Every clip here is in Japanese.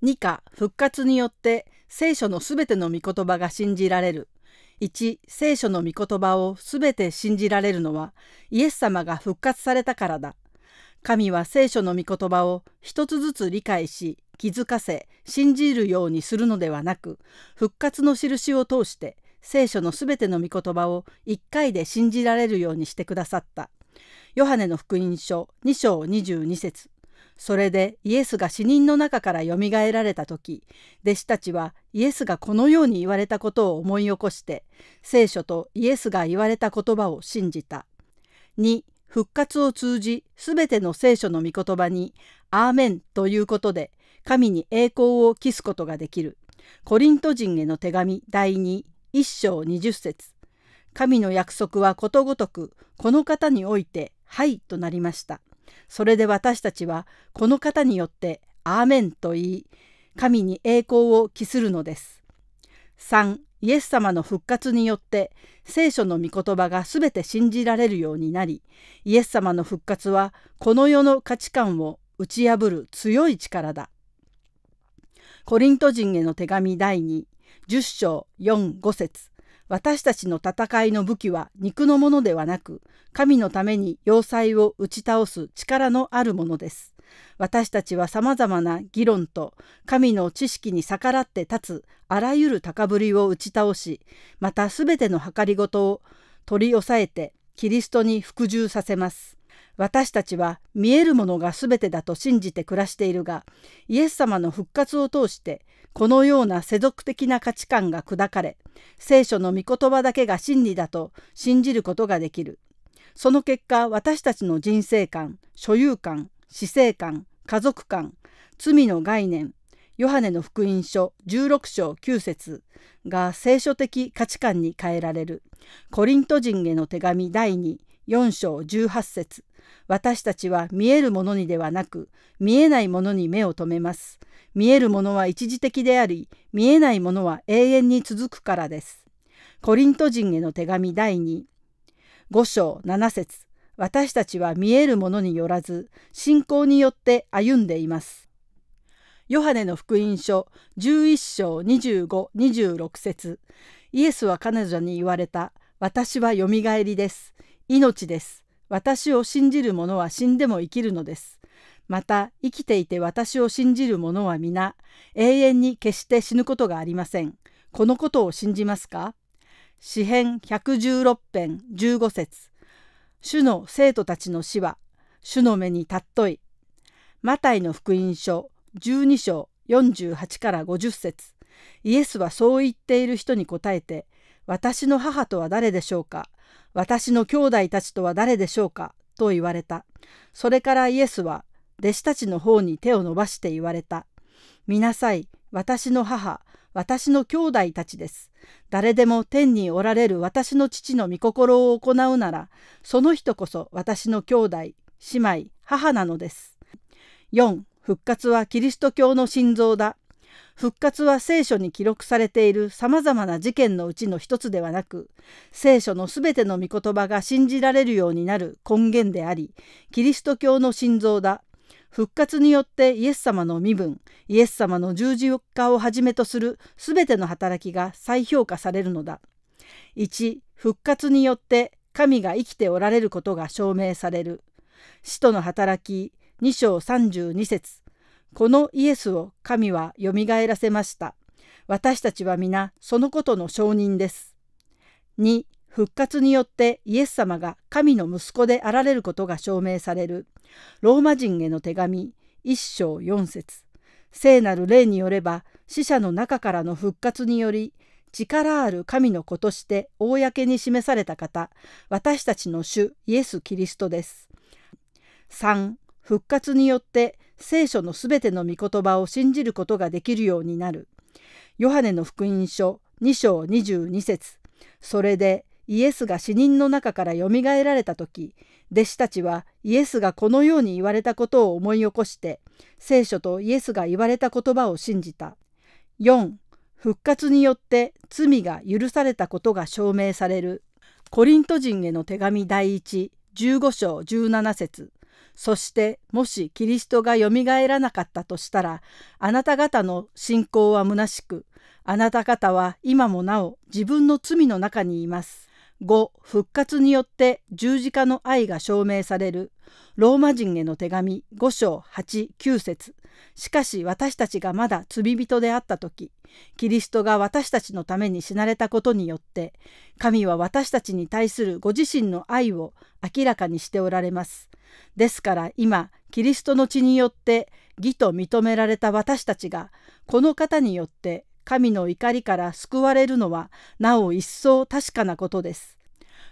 二か復活によって聖書のすべての御言葉が信じられる1聖書の御言葉をすべて信じられるのはイエス様が復活されたからだ神は聖書の御言葉を一つずつ理解し気づかせ信じるようにするのではなく復活の印を通して聖書のすべての御言葉を一回で信じられるようにしてくださった。ヨハネの福音書2章22節それでイエスが死人の中からよみがえられた時弟子たちはイエスがこのように言われたことを思い起こして聖書とイエスが言われた言葉を信じた。2復活を通じすべての聖書の御言葉に「アーメン」ということで神に栄光を期すことができる。コリント人への手紙第21章20節神の約束はことごとくこの方において「はい」となりました。それで私たちはこの方によってアーメンと言い神に栄光を期するのです。3イエス様の復活によって聖書の御言葉が全て信じられるようになりイエス様の復活はこの世の価値観を打ち破る強い力だ。コリント人への手紙第210章45節私たちの戦いの武器は肉のものではなく、神のために要塞を打ち倒す力のあるものです。私たちは様々な議論と神の知識に逆らって立つあらゆる高ぶりを打ち倒し、また全ての計りごとを取り押さえてキリストに服従させます。私たちは見えるものが全てだと信じて暮らしているがイエス様の復活を通してこのような世俗的な価値観が砕かれ聖書の御言葉だけが真理だと信じることができるその結果私たちの人生観所有観死生観家族観罪の概念ヨハネの福音書16章9節が聖書的価値観に変えられるコリント人への手紙第24章18節私たちは見えるものにではなく、見えないものに目を留めます。見えるものは一時的であり、見えないものは永遠に続くからです。コリント人への手紙第2、5章7節私たちは見えるものによらず、信仰によって歩んでいます。ヨハネの福音書11章2526節イエスは彼女に言われた「私はよみがえりです。命です。私を信じる者は死んでも生きるのです。また生きていて私を信じる者は皆永遠に決して死ぬことがありません。このことを信じますか詩編116編15節主の生徒たちの死は主の目に尊い。マタイの福音書12章48から50節イエスはそう言っている人に答えて私の母とは誰でしょうか私の兄弟たちとは誰でしょうかと言われた。それからイエスは弟子たちの方に手を伸ばして言われた。見なさい、私の母、私の兄弟たちです。誰でも天におられる私の父の御心を行うなら、その人こそ私の兄弟、姉妹、母なのです。4、復活はキリスト教の心臓だ。復活は聖書に記録されているさまざまな事件のうちの一つではなく聖書のすべての御言葉が信じられるようになる根源でありキリスト教の心臓だ復活によってイエス様の身分イエス様の十字架をはじめとするすべての働きが再評価されるのだ。1復活によって神が生きておられることが証明される。使徒の働き2章32節このイエスを神はよみがえらせました。私たちは皆そのことの証人です。2復活によってイエス様が神の息子であられることが証明されるローマ人への手紙一章四節聖なる霊によれば死者の中からの復活により力ある神の子として公に示された方私たちの主イエス・キリストです。3復活によって聖書のすべての御言葉を信じることができるようになる。ヨハネの福音書2章22節それでイエスが死人の中からよみがえられた時弟子たちはイエスがこのように言われたことを思い起こして聖書とイエスが言われた言葉を信じた。4復活によって罪が許されたことが証明されるコリント人への手紙第115章17節そしてもしキリストがよみがえらなかったとしたらあなた方の信仰は虚しくあなた方は今もなお自分の罪の中にいます。5復活によって十字架の愛が証明されるローマ人への手紙5章89節しかし私たちがまだ罪人であった時キリストが私たちのために死なれたことによって神は私たちに対するご自身の愛を明らかにしておられます。ですから今キリストの血によって義と認められた私たちがこの方によって神の怒りから救われるのはなお一層確かなことです。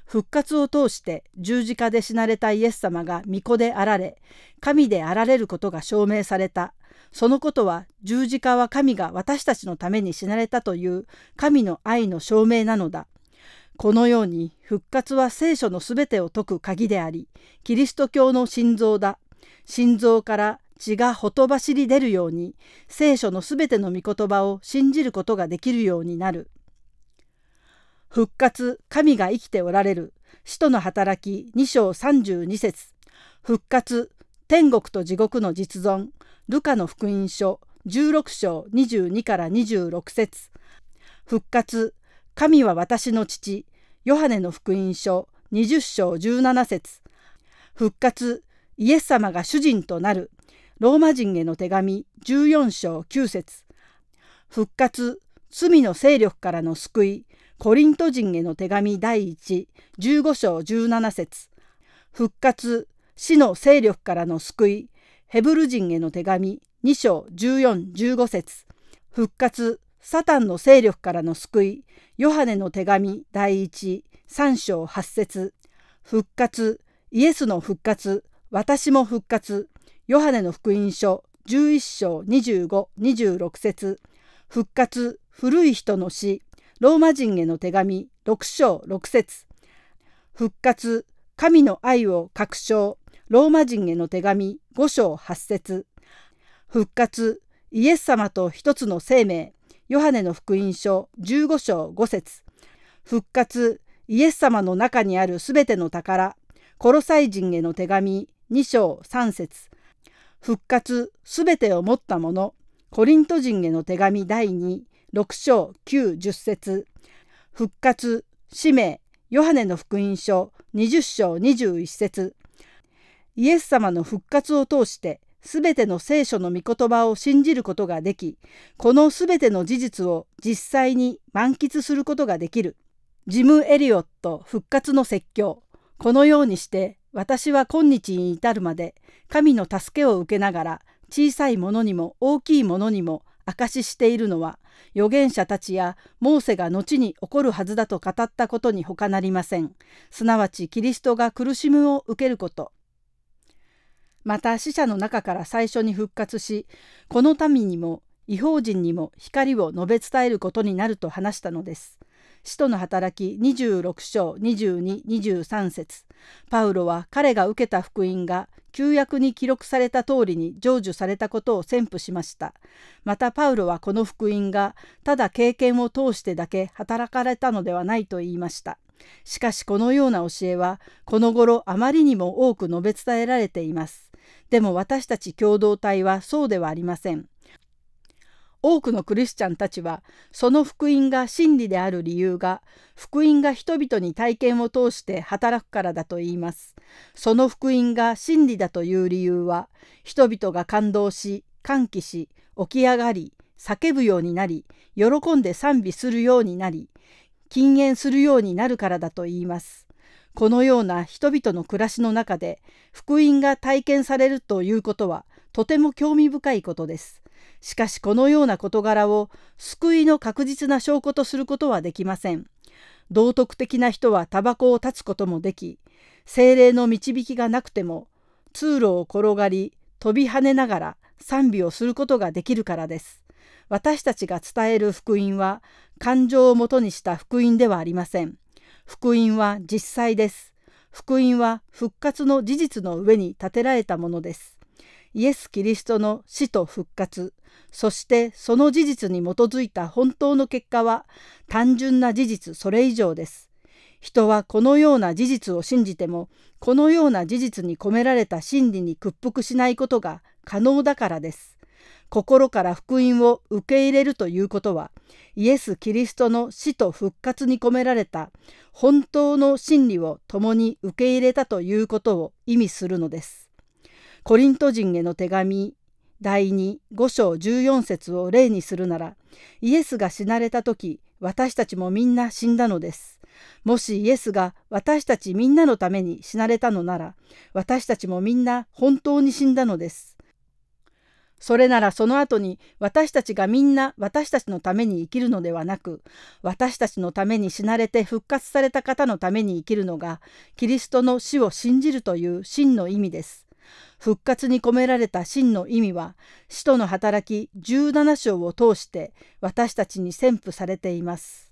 復活を通して十字架で死なれたイエス様が御子であられ神であられることが証明されたそのことは十字架は神が私たちのために死なれたという神の愛の証明なのだこのように復活は聖書のすべてを解く鍵でありキリスト教の心臓だ心臓から血がほとばしり出るように聖書のすべての御言葉を信じることができるようになる。復活神が生きておられる使徒の働き2章32節復活天国と地獄の実存ルカの福音書16章22から26節復活神は私の父ヨハネの福音書20章17節復活イエス様が主人となるローマ人への手紙14章9節復活罪の勢力からの救いコリント人への手紙第115章17節復活死の勢力からの救いヘブル人への手紙2章1415節復活サタンの勢力からの救いヨハネの手紙第13章8節復活イエスの復活私も復活ヨハネの福音書11章2526節復活古い人の死ローマ人への手紙6章6節復活神の愛を確証ローマ人への手紙5章8節復活イエス様と一つの生命ヨハネの福音書15章5節復活イエス様の中にあるすべての宝コロサイ人への手紙2章3節復活すべてを持った者コリント人への手紙第2 6章9、10節復活、使命、ヨハネの福音書20章21節イエス様の復活を通してすべての聖書の御言葉を信じることができこのすべての事実を実際に満喫することができるジム・エリオット復活の説教このようにして私は今日に至るまで神の助けを受けながら小さいものにも大きいものにも証ししているのは預言者たちやモーセが後に起こるはずだと語ったことに他なりませんすなわちキリストが苦しむを受けることまた死者の中から最初に復活しこの民にも異邦人にも光を述べ伝えることになると話したのです使徒の働き26章2223節パウロは彼が受けた福音が旧約に記録された通りに成就されたことを宣布しました。またパウロはこの福音がただ経験を通してだけ働かれたのではないと言いました。しかしこのような教えはこの頃あまりにも多く述べ伝えられています。でも私たち共同体はそうではありません。多くのクリスチャンたちはその福音が真理である理由が福音が人々に体験を通して働くからだと言いますその福音が真理だという理由は人々が感動し歓喜し起き上がり叫ぶようになり喜んで賛美するようになり禁煙するようになるからだと言いますこのような人々の暮らしの中で福音が体験されるということはとても興味深いことです。しかしこのような事柄を救いの確実な証拠とすることはできません。道徳的な人はタバコを断つこともでき、精霊の導きがなくても、通路を転がり、飛び跳ねながら賛美をすることができるからです。私たちが伝える福音は、感情をもとにした福音ではありません。福音は実際です。福音は復活の事実の上に建てられたものです。イエス・キリストの死と復活そしてその事実に基づいた本当の結果は単純な事実それ以上です。人はこのような事実を信じてもこのような事実に込められた真理に屈服しないことが可能だからです。心から福音を受け入れるということはイエス・キリストの死と復活に込められた本当の真理を共に受け入れたということを意味するのです。コリント人への手紙第25章14節を例にするならイエスが死なれた時私たちもみんな死んだのです。もしイエスが私たちみんなのために死なれたのなら私たちもみんな本当に死んだのです。それならその後に私たちがみんな私たちのために生きるのではなく私たちのために死なれて復活された方のために生きるのがキリストの死を信じるという真の意味です。復活に込められた真の意味は使徒の働き17章を通して私たちに宣布されています。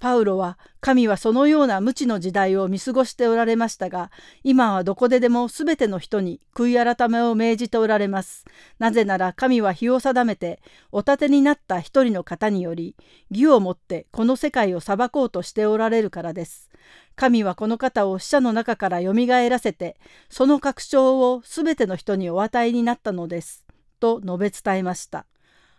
パウロは神はそのような無知の時代を見過ごしておられましたが今はどこででも全ての人に悔い改めを命じておられます。なぜなら神は日を定めてお立てになった一人の方により義をもってこの世界を裁こうとしておられるからです。神はこの方を死者の中からよみがえらせてその確証をすべての人にお与えになったのです」と述べ伝えました。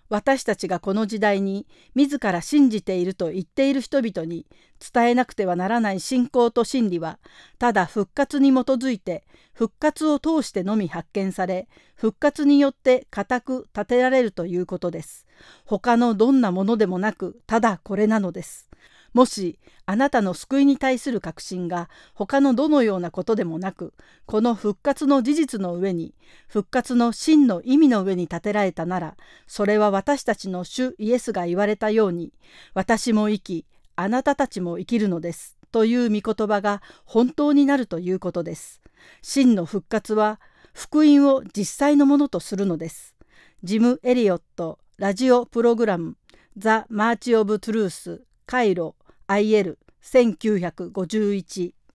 私たちがこの時代に自ら信じていると言っている人々に伝えなくてはならない信仰と真理はただ復活に基づいて復活を通してのみ発見され復活によって固く立てられるということです。他のどんなものでもなくただこれなのです。もしあなたの救いに対する確信が他のどのようなことでもなくこの復活の事実の上に復活の真の意味の上に立てられたならそれは私たちの主イエスが言われたように私も生きあなたたちも生きるのですという御言葉が本当になるということです。真の復活は福音を実際のものとするのです。ジム・エリオットラジオプログラム「ザ・マーチ・オブ・トゥルース」カイロ IL1951